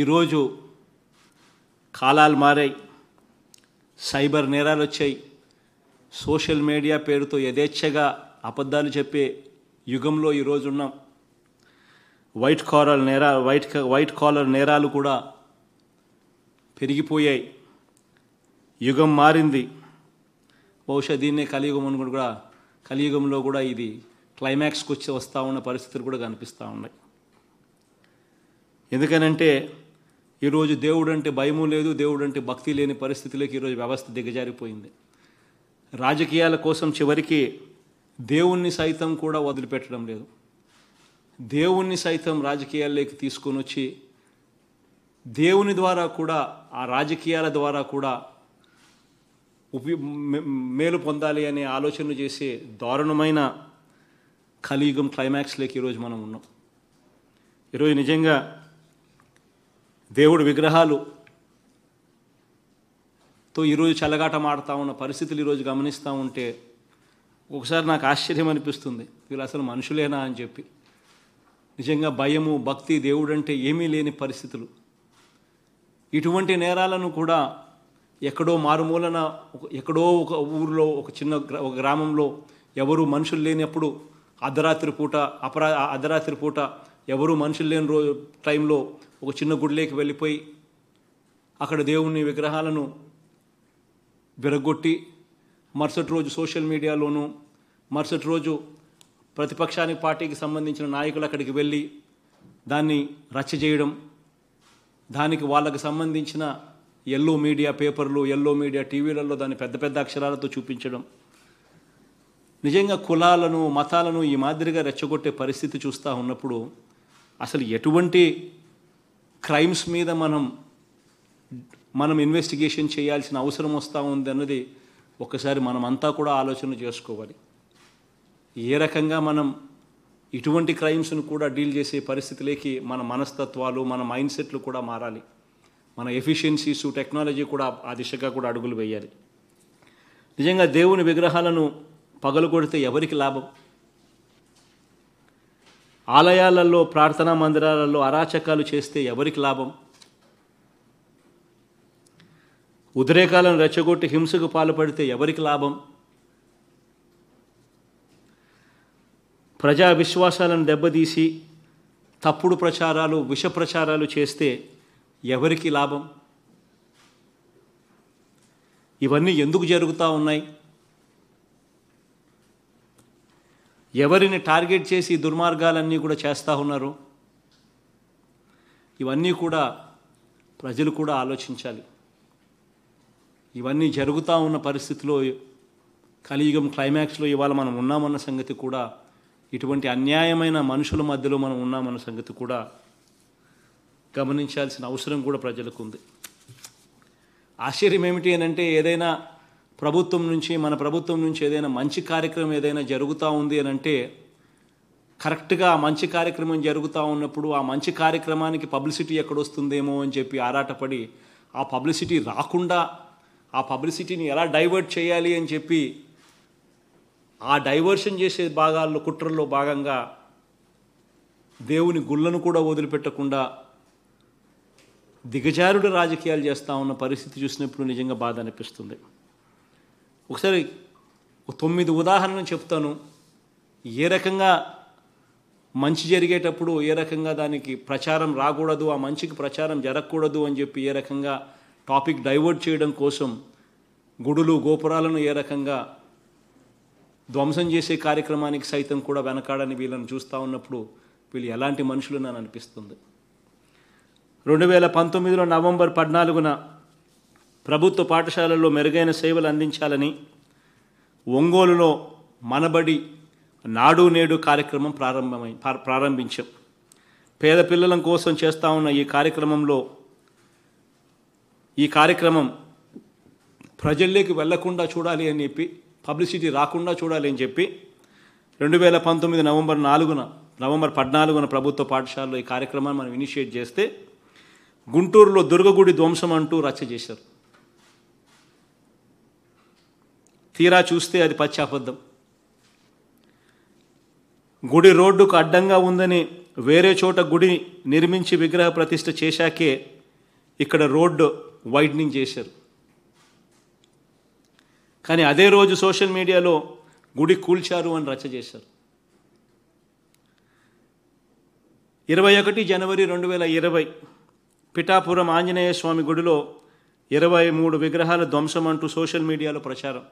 ఈరోజు కాలాలు మారాయి సైబర్ నేరాలు వచ్చాయి సోషల్ మీడియా పేరుతో యథేచ్ఛగా అబద్ధాలు చెప్పే యుగంలో ఈరోజు ఉన్నాం వైట్ కాలర్ నేరాలు వైట్ వైట్ కాలర్ నేరాలు కూడా పెరిగిపోయాయి యుగం మారింది బహుశా దీన్నే కలియుగం అని కూడా కలియుగంలో కూడా ఇది క్లైమాక్స్కి వచ్చి వస్తూ ఉన్న పరిస్థితులు కూడా కనిపిస్తూ ఉన్నాయి ఎందుకనంటే ఈరోజు దేవుడు అంటే భయము లేదు దేవుడు అంటే భక్తి లేని పరిస్థితిలోకి ఈరోజు వ్యవస్థ దిగజారిపోయింది రాజకీయాల కోసం చివరికి దేవుణ్ణి సైతం కూడా వదిలిపెట్టడం లేదు దేవుణ్ణి సైతం రాజకీయాల్లోకి తీసుకొని వచ్చి దేవుని ద్వారా కూడా ఆ రాజకీయాల ద్వారా కూడా ఉపయో మేలు పొందాలి అనే ఆలోచనలు చేసే దారుణమైన కలియుగం క్లైమాక్స్లోకి ఈరోజు మనం ఉన్నాం ఈరోజు నిజంగా దేవుడు విగ్రహాలు తో ఈరోజు చెలగాట మాడుతూ ఉన్న పరిస్థితులు ఈరోజు గమనిస్తూ ఉంటే ఒకసారి నాకు ఆశ్చర్యం అనిపిస్తుంది వీళ్ళు అసలు మనుషులేనా అని చెప్పి నిజంగా భయము భక్తి దేవుడు అంటే ఏమీ లేని పరిస్థితులు ఇటువంటి నేరాలను కూడా ఎక్కడో మారుమూలన ఎక్కడో ఒక ఊరిలో ఒక చిన్న ఒక గ్రామంలో ఎవరు మనుషులు లేనప్పుడు అర్ధరాత్రి పూట అపరా అర్ధరాత్రి పూట ఎవరూ మనుషులు లేని రోజు టైంలో ఒక చిన్న గుడిలోకి వెళ్ళిపోయి అక్కడ దేవుని విగ్రహాలను విరగొట్టి మరుసటి రోజు సోషల్ మీడియాలోనూ మరుసటి రోజు ప్రతిపక్షానికి పార్టీకి సంబంధించిన నాయకులు అక్కడికి వెళ్ళి దాన్ని రచ్చ చేయడం దానికి వాళ్ళకు సంబంధించిన ఎల్లో మీడియా పేపర్లు ఎల్లో మీడియా టీవీలలో దాన్ని పెద్ద పెద్ద అక్షరాలతో చూపించడం నిజంగా కులాలను మతాలను ఈ మాదిరిగా రెచ్చగొట్టే పరిస్థితి చూస్తూ ఉన్నప్పుడు అసలు ఎటువంటి క్రైమ్స్ మీద మనం మనం ఇన్వెస్టిగేషన్ చేయాల్సిన అవసరం వస్తూ ఉంది అన్నది ఒకసారి మనమంతా కూడా ఆలోచన చేసుకోవాలి ఏ రకంగా మనం ఇటువంటి క్రైమ్స్ను కూడా డీల్ చేసే పరిస్థితిలోకి మన మనస్తత్వాలు మన మైండ్ సెట్లు కూడా మారాలి మన ఎఫిషియన్సీసు టెక్నాలజీ కూడా ఆ దిశగా కూడా అడుగులు వేయాలి నిజంగా దేవుని విగ్రహాలను పగలగొడితే ఎవరికి లాభం ఆలయాలలో ప్రార్థనా మందిరాలలో అరాచకాలు చేస్తే ఎవరికి లాభం ఉద్రేకాలను రెచ్చగొట్టి హింసకు పాల్పడితే ఎవరికి లాభం ప్రజా విశ్వాసాలను దెబ్బతీసి తప్పుడు ప్రచారాలు విష ప్రచారాలు చేస్తే ఎవరికి లాభం ఇవన్నీ ఎందుకు జరుగుతూ ఉన్నాయి ఎవరిని టార్గెట్ చేసి దుర్మార్గాలన్నీ కూడా చేస్తూ ఉన్నారు ఇవన్నీ కూడా ప్రజలు కూడా ఆలోచించాలి ఇవన్నీ జరుగుతూ ఉన్న పరిస్థితిలో కలియుగం క్లైమాక్స్లో ఇవాళ మనం ఉన్నామన్న సంగతి కూడా ఇటువంటి అన్యాయమైన మనుషుల మధ్యలో మనం ఉన్నామన్న సంగతి కూడా గమనించాల్సిన అవసరం కూడా ప్రజలకు ఉంది ఆశ్చర్యం ఏమిటి అని అంటే ఏదైనా ప్రభుత్వం నుంచి మన ప్రభుత్వం నుంచి ఏదైనా మంచి కార్యక్రమం ఏదైనా జరుగుతూ ఉంది అని అంటే కరెక్ట్గా మంచి కార్యక్రమం జరుగుతూ ఉన్నప్పుడు ఆ మంచి కార్యక్రమానికి పబ్లిసిటీ ఎక్కడొస్తుందేమో అని చెప్పి ఆరాటపడి ఆ పబ్లిసిటీ రాకుండా ఆ పబ్లిసిటీని ఎలా డైవర్ట్ చేయాలి అని చెప్పి ఆ డైవర్షన్ చేసే భాగాల్లో కుట్రల్లో భాగంగా దేవుని గుళ్ళను కూడా వదిలిపెట్టకుండా దిగజారుడు రాజకీయాలు చేస్తూ ఉన్న పరిస్థితి చూసినప్పుడు నిజంగా బాధ అనిపిస్తుంది ఒకసారి తొమ్మిది ఉదాహరణలు చెప్తాను ఏ రకంగా మంచి జరిగేటప్పుడు ఏ రకంగా దానికి ప్రచారం రాకూడదు ఆ మంచికి ప్రచారం జరగకూడదు అని చెప్పి ఏ రకంగా టాపిక్ డైవర్ట్ చేయడం కోసం గుడులు గోపురాలను ఏ రకంగా ధ్వంసం చేసే కార్యక్రమానికి సైతం కూడా వెనకాడని వీళ్ళని చూస్తూ ఉన్నప్పుడు వీళ్ళు ఎలాంటి మనుషులు అని అనిపిస్తుంది రెండు వేల పంతొమ్మిదిలో నవంబర్ పద్నాలుగున ప్రభుత్వ పాఠశాలల్లో మెరుగైన సేవలు అందించాలని ఒంగోలులో మనబడి నాడు నేడు కార్యక్రమం ప్రారంభమై ప్రారంభించాం పేద పిల్లల కోసం చేస్తూ ఉన్న ఈ కార్యక్రమంలో ఈ కార్యక్రమం ప్రజల్లోకి వెళ్లకుండా చూడాలి అని చెప్పి పబ్లిసిటీ రాకుండా చూడాలి అని చెప్పి రెండు వేల పంతొమ్మిది నవంబర్ నాలుగున నవంబర్ పద్నాలుగున ప్రభుత్వ పాఠశాలలో ఈ కార్యక్రమాన్ని మనం ఇనిషియేట్ చేస్తే గుంటూరులో దుర్గగుడి ధ్వంసం అంటూ రచ్చ చేశారు తీరా చూస్తే అది పచ్చాబద్ధం గుడి రోడ్డుకు అడ్డంగా ఉందని వేరే చోట గుడి నిర్మించి విగ్రహ ప్రతిష్ట చేశాకే ఇక్కడ రోడ్డు వైడ్నింగ్ చేశారు కానీ అదే రోజు సోషల్ మీడియాలో గుడి కూల్చారు అని రచ్చ చేశారు ఇరవై ఒకటి జనవరి రెండు వేల ఇరవై పిఠాపురం ఆంజనేయ స్వామి గుడిలో ఇరవై మూడు విగ్రహాల ధ్వంసం అంటూ సోషల్ మీడియాలో ప్రచారం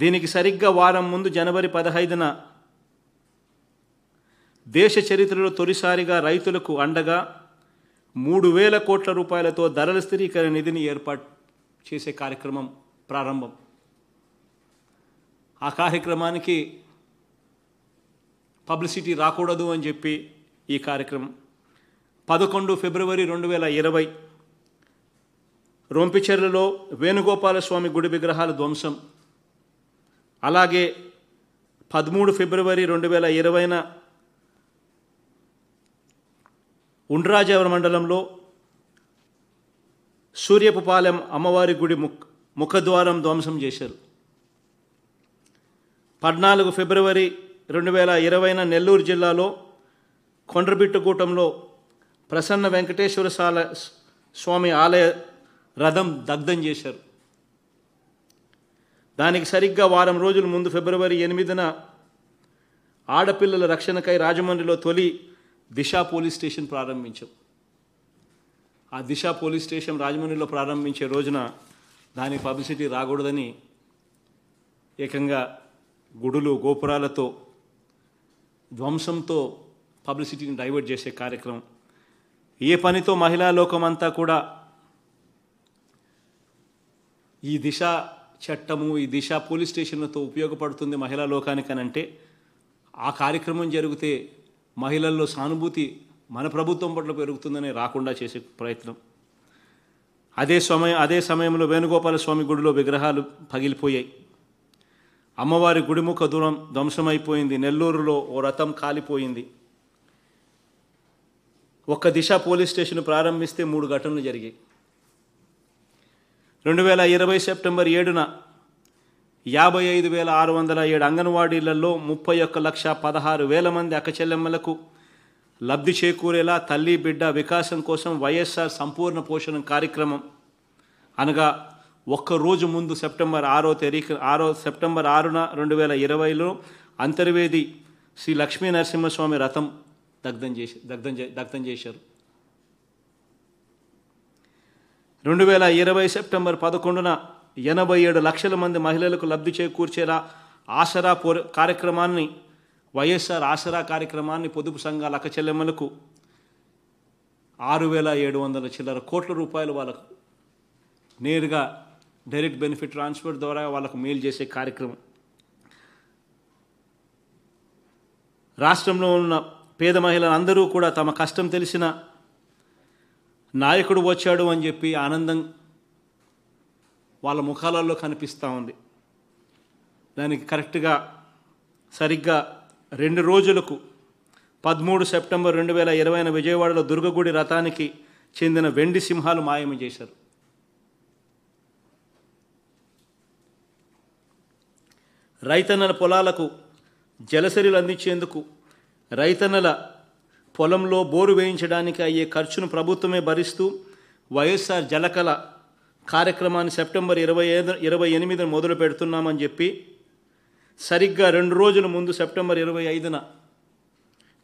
దీనికి సరిగ్గా వారం ముందు జనవరి పదహైదున దేశ చరిత్రలో తొలిసారిగా రైతులకు అండగా మూడు వేల కోట్ల రూపాయలతో ధరల స్థిరీకరణ నిధిని ఏర్పాటు చేసే కార్యక్రమం ప్రారంభం ఆ కార్యక్రమానికి పబ్లిసిటీ రాకూడదు అని చెప్పి ఈ కార్యక్రమం పదకొండు ఫిబ్రవరి రెండు వేల ఇరవై రొంపిచెర్లలో వేణుగోపాలస్వామి గుడి విగ్రహాల ధ్వంసం అలాగే పదమూడు ఫిబ్రవరి రెండు వేల ఇరవైన ఉండ్రాజవర మండలంలో సూర్యపుపాలెం అమ్మవారి గుడి ముఖ ముఖద్వారం ధ్వంసం చేశారు పద్నాలుగు ఫిబ్రవరి రెండు వేల ఇరవైన నెల్లూరు జిల్లాలో కొండ్రబిట్టుకూటంలో ప్రసన్న వెంకటేశ్వర స్వామి ఆలయ రథం దగ్ధం చేశారు దానికి సరిగ్గా వారం రోజుల ముందు ఫిబ్రవరి ఎనిమిదిన ఆడపిల్లల రక్షణకై రాజమండ్రిలో తొలి దిశ పోలీస్ స్టేషన్ ప్రారంభించాం ఆ దిశ పోలీస్ స్టేషన్ రాజమండ్రిలో ప్రారంభించే రోజున దాని పబ్లిసిటీ రాకూడదని ఏకంగా గుడులు గోపురాలతో ధ్వంసంతో పబ్లిసిటీని డైవర్ట్ చేసే కార్యక్రమం ఏ పనితో మహిళా లోకమంతా కూడా ఈ దిశ చట్టము ఈ దిశ పోలీస్ స్టేషన్లతో ఉపయోగపడుతుంది మహిళా అంటే ఆ కార్యక్రమం జరిగితే మహిళల్లో సానుభూతి మన ప్రభుత్వం పట్ల పెరుగుతుందని రాకుండా చేసే ప్రయత్నం అదే సమయం అదే సమయంలో వేణుగోపాల స్వామి గుడిలో విగ్రహాలు పగిలిపోయాయి అమ్మవారి గుడిముఖ దూరం ధ్వంసమైపోయింది నెల్లూరులో ఓ రథం కాలిపోయింది ఒక్క దిశ పోలీస్ స్టేషన్ ప్రారంభిస్తే మూడు ఘటనలు జరిగాయి రెండు వేల ఇరవై సెప్టెంబర్ ఏడున యాభై ఐదు వేల ఆరు వందల ఏడు అంగన్వాడీలలో ముప్పై ఒక్క లక్ష పదహారు వేల మంది అక్కచెల్లెమ్మలకు లబ్ధి చేకూరేలా తల్లి బిడ్డ వికాసం కోసం వైఎస్ఆర్ సంపూర్ణ పోషణ కార్యక్రమం అనగా ఒక్కరోజు ముందు సెప్టెంబర్ ఆరో తేదీకి ఆరో సెప్టెంబర్ ఆరున రెండు వేల ఇరవైలో అంతర్వేది శ్రీ లక్ష్మీ నరసింహస్వామి రథం దగ్ధం చేసి దగ్ధం దగ్ధం చేశారు రెండు వేల ఇరవై సెప్టెంబర్ పదకొండున ఎనభై ఏడు లక్షల మంది మహిళలకు లబ్ధి చేకూర్చేలా ఆసరా పో కార్యక్రమాన్ని వైఎస్ఆర్ ఆసరా కార్యక్రమాన్ని పొదుపు సంఘాల అక్కచెల్లెమ్మలకు ఆరు వేల ఏడు వందల చిల్లర కోట్ల రూపాయలు వాళ్ళకు నేరుగా డైరెక్ట్ బెనిఫిట్ ట్రాన్స్ఫర్ ద్వారా వాళ్ళకు మేలు చేసే కార్యక్రమం రాష్ట్రంలో ఉన్న పేద మహిళలందరూ కూడా తమ కష్టం తెలిసిన నాయకుడు వచ్చాడు అని చెప్పి ఆనందం వాళ్ళ ముఖాలలో కనిపిస్తూ ఉంది దానికి కరెక్ట్గా సరిగ్గా రెండు రోజులకు పదమూడు సెప్టెంబర్ రెండు వేల ఇరవైన విజయవాడలో దుర్గగుడి రథానికి చెందిన వెండి సింహాలు మాయమ చేశారు రైతన్నల పొలాలకు జలసరిలు అందించేందుకు రైతన్నల పొలంలో బోరు వేయించడానికి అయ్యే ఖర్చును ప్రభుత్వమే భరిస్తూ వైఎస్ఆర్ జలకళ కార్యక్రమాన్ని సెప్టెంబర్ ఇరవై ఐదు ఇరవై ఎనిమిదిన మొదలు పెడుతున్నామని చెప్పి సరిగ్గా రెండు రోజుల ముందు సెప్టెంబర్ ఇరవై ఐదున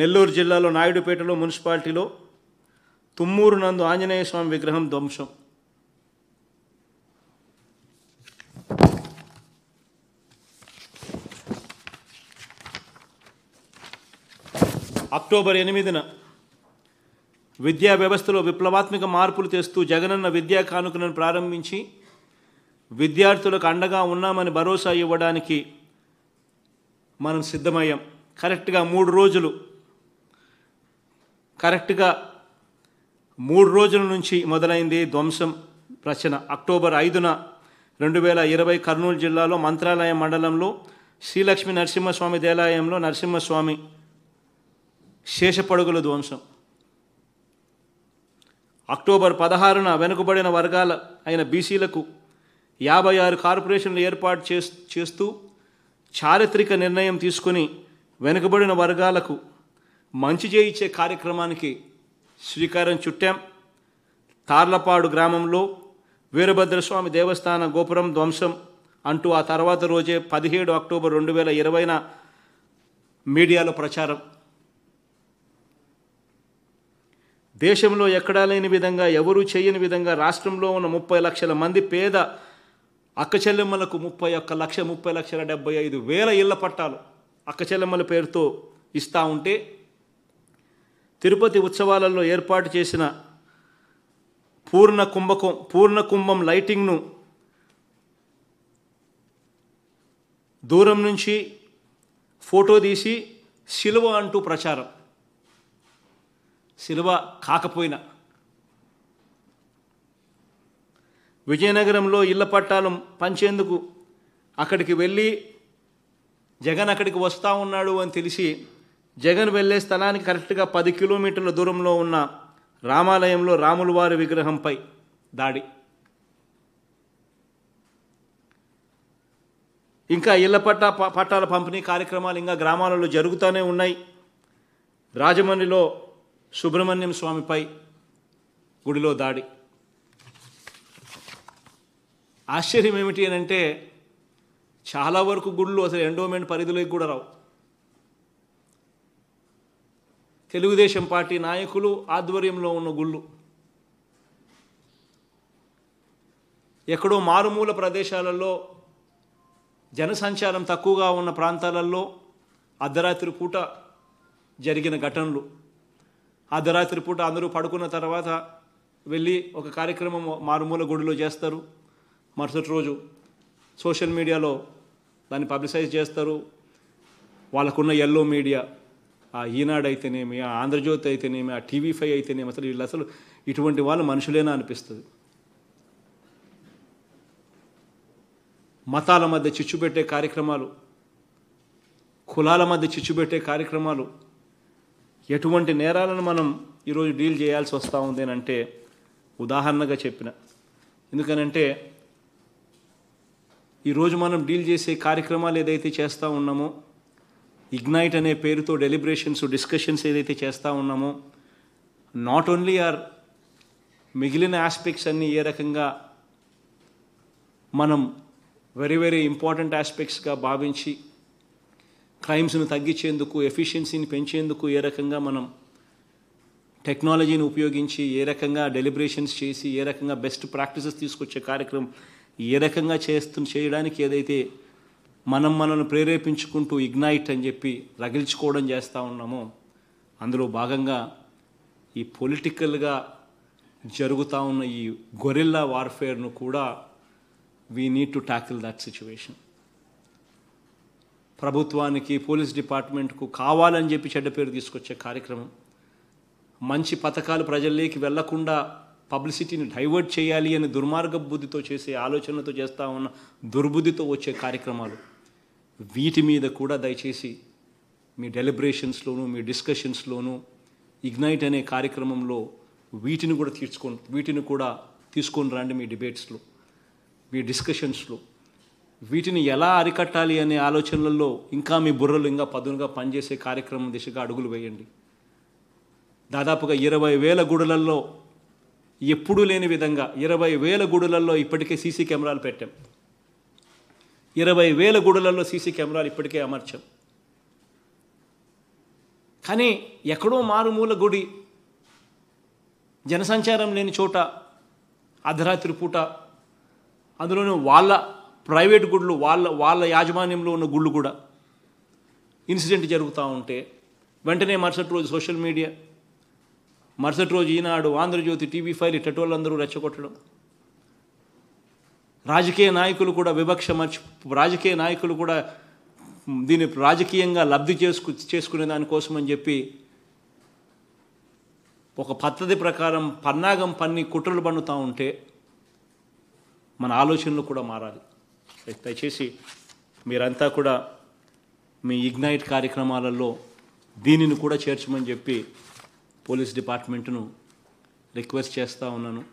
నెల్లూరు జిల్లాలో నాయుడుపేటలో మున్సిపాలిటీలో తుమ్మూరు నందు ఆంజనేయ స్వామి విగ్రహం ధ్వంసం అక్టోబర్ ఎనిమిదిన విద్యా వ్యవస్థలో విప్లవాత్మక మార్పులు తెస్తూ జగనన్న విద్యా కానుకలను ప్రారంభించి విద్యార్థులకు అండగా ఉన్నామని భరోసా ఇవ్వడానికి మనం సిద్ధమయ్యాం కరెక్ట్గా మూడు రోజులు కరెక్ట్గా మూడు రోజుల నుంచి మొదలైంది ధ్వంసం రచన అక్టోబర్ ఐదున రెండు వేల ఇరవై కర్నూలు జిల్లాలో మంత్రాలయం మండలంలో శ్రీలక్ష్మి నరసింహస్వామి దేవాలయంలో నరసింహస్వామి శేషపడుగుల ధ్వంసం అక్టోబర్ పదహారున వెనుకబడిన వర్గాల అయిన బీసీలకు యాభై ఆరు కార్పొరేషన్లు ఏర్పాటు చేస్తూ చారిత్రక నిర్ణయం తీసుకుని వెనుకబడిన వర్గాలకు మంచి చేయించే కార్యక్రమానికి శ్రీకారం చుట్టాం తార్లపాడు గ్రామంలో వీరభద్రస్వామి దేవస్థాన గోపురం ధ్వంసం అంటూ ఆ తర్వాత రోజే పదిహేడు అక్టోబర్ రెండు వేల ఇరవైన మీడియాలో ప్రచారం దేశంలో ఎక్కడా లేని విధంగా ఎవరూ చేయని విధంగా రాష్ట్రంలో ఉన్న ముప్పై లక్షల మంది పేద అక్కచెల్లెమ్మలకు ముప్పై ఒక్క లక్ష ముప్పై లక్షల డెబ్బై ఐదు వేల ఇళ్ల పట్టాలు చెల్లెమ్మల పేరుతో ఇస్తూ ఉంటే తిరుపతి ఉత్సవాలలో ఏర్పాటు చేసిన పూర్ణ కుంభకం పూర్ణ కుంభం లైటింగ్ను దూరం నుంచి ఫోటో తీసి శిలువ అంటూ ప్రచారం శిలువ కాకపోయినా విజయనగరంలో ఇళ్ల పట్టాలు పంచేందుకు అక్కడికి వెళ్ళి జగన్ అక్కడికి వస్తూ ఉన్నాడు అని తెలిసి జగన్ వెళ్ళే స్థలానికి కరెక్ట్గా పది కిలోమీటర్ల దూరంలో ఉన్న రామాలయంలో రాముల వారి విగ్రహంపై దాడి ఇంకా ఇళ్ల పట్టా పట్టాల పంపిణీ కార్యక్రమాలు ఇంకా గ్రామాలలో జరుగుతూనే ఉన్నాయి రాజమండ్రిలో సుబ్రహ్మణ్యం స్వామిపై గుడిలో దాడి ఆశ్చర్యం ఏమిటి అని అంటే చాలా వరకు గుళ్ళు అసలు ఎండోమెంట్ పరిధిలోకి కూడా రావు తెలుగుదేశం పార్టీ నాయకులు ఆధ్వర్యంలో ఉన్న గుళ్ళు ఎక్కడో మారుమూల ప్రదేశాలలో జనసంచారం తక్కువగా ఉన్న ప్రాంతాలలో అర్ధరాత్రి పూట జరిగిన ఘటనలు అర్ధరాత్రి పూట అందరూ పడుకున్న తర్వాత వెళ్ళి ఒక కార్యక్రమం మారుమూల గుడిలో చేస్తారు మరుసటి రోజు సోషల్ మీడియాలో దాన్ని పబ్లిసైజ్ చేస్తారు వాళ్ళకున్న ఎల్లో మీడియా ఆ ఈనాడు అయితేనేమి ఆ ఆంధ్రజ్యోతి అయితేనేమి ఆ టీవీ ఫైవ్ అయితేనేమి అసలు వీళ్ళు అసలు ఇటువంటి వాళ్ళు మనుషులేనా అనిపిస్తుంది మతాల మధ్య చిచ్చుపెట్టే కార్యక్రమాలు కులాల మధ్య చిచ్చుపెట్టే కార్యక్రమాలు ఎటువంటి నేరాలను మనం ఈరోజు డీల్ చేయాల్సి వస్తూ ఉంది అని అంటే ఉదాహరణగా చెప్పిన ఎందుకనంటే ఈరోజు మనం డీల్ చేసే కార్యక్రమాలు ఏదైతే చేస్తూ ఉన్నామో ఇగ్నైట్ అనే పేరుతో డెలిబ్రేషన్స్ డిస్కషన్స్ ఏదైతే చేస్తూ ఉన్నామో నాట్ ఓన్లీ ఆర్ మిగిలిన ఆస్పెక్ట్స్ అన్నీ ఏ రకంగా మనం వెరీ వెరీ ఇంపార్టెంట్ ఆస్పెక్ట్స్గా భావించి క్రైమ్స్ను తగ్గించేందుకు ఎఫిషియన్సీని పెంచేందుకు ఏ రకంగా మనం టెక్నాలజీని ఉపయోగించి ఏ రకంగా డెలిబరేషన్స్ చేసి ఏ రకంగా బెస్ట్ ప్రాక్టీసెస్ తీసుకొచ్చే కార్యక్రమం ఏ రకంగా చేస్తు చేయడానికి ఏదైతే మనం మనల్ని ప్రేరేపించుకుంటూ ఇగ్నైట్ అని చెప్పి రగిల్చుకోవడం చేస్తూ ఉన్నామో అందులో భాగంగా ఈ పొలిటికల్గా జరుగుతూ ఉన్న ఈ గొరిల్లా వార్ఫేర్ను కూడా we need to tackle that situation ప్రభుత్వానికి పోలీస్ డిపార్ట్మెంట్కు కావాలని చెప్పి చెడ్డ పేరు తీసుకొచ్చే కార్యక్రమం మంచి పథకాలు ప్రజల్లోకి వెళ్లకుండా పబ్లిసిటీని డైవర్ట్ చేయాలి అని దుర్మార్గ బుద్ధితో చేసే ఆలోచనలతో చేస్తూ ఉన్న దుర్బుద్ధితో వచ్చే కార్యక్రమాలు వీటి మీద కూడా దయచేసి మీ డెలిబ్రేషన్స్లోనూ మీ డిస్కషన్స్లోనూ ఇగ్నైట్ అనే కార్యక్రమంలో వీటిని కూడా తీర్చుకొని వీటిని కూడా తీసుకొని రండి మీ డిబేట్స్లో మీ డిస్కషన్స్లో వీటిని ఎలా అరికట్టాలి అనే ఆలోచనలలో ఇంకా మీ బుర్రలు ఇంకా పదునుగా పనిచేసే కార్యక్రమం దిశగా అడుగులు వేయండి దాదాపుగా ఇరవై వేల గుడులల్లో ఎప్పుడూ లేని విధంగా ఇరవై వేల గుడులల్లో ఇప్పటికే సీసీ కెమెరాలు పెట్టాం ఇరవై వేల గుడులలో సీసీ కెమెరాలు ఇప్పటికే అమర్చాం కానీ ఎక్కడో మారుమూల గుడి జనసంచారం లేని చోట అర్ధరాత్రి పూట అందులోనూ వాళ్ళ ప్రైవేట్ గుళ్ళు వాళ్ళ వాళ్ళ యాజమాన్యంలో ఉన్న గుళ్ళు కూడా ఇన్సిడెంట్ జరుగుతూ ఉంటే వెంటనే మరుసటి రోజు సోషల్ మీడియా మరుసటి రోజు ఈనాడు ఆంధ్రజ్యోతి టీవీ ఫైల్ ఇట్టటి వాళ్ళందరూ రెచ్చగొట్టడం రాజకీయ నాయకులు కూడా వివక్ష మర్చి రాజకీయ నాయకులు కూడా దీన్ని రాజకీయంగా లబ్ధి చేసుకు చేసుకునే దానికోసం అని చెప్పి ఒక పద్ధతి ప్రకారం పన్నాగం పన్ని కుట్రలు పన్నుతూ ఉంటే మన ఆలోచనలు కూడా మారాలి దయచేసి మీరంతా కూడా మీ ఇగ్నైట్ కార్యక్రమాలలో దీనిని కూడా చేర్చమని చెప్పి పోలీస్ డిపార్ట్మెంట్ను రిక్వెస్ట్ చేస్తూ ఉన్నాను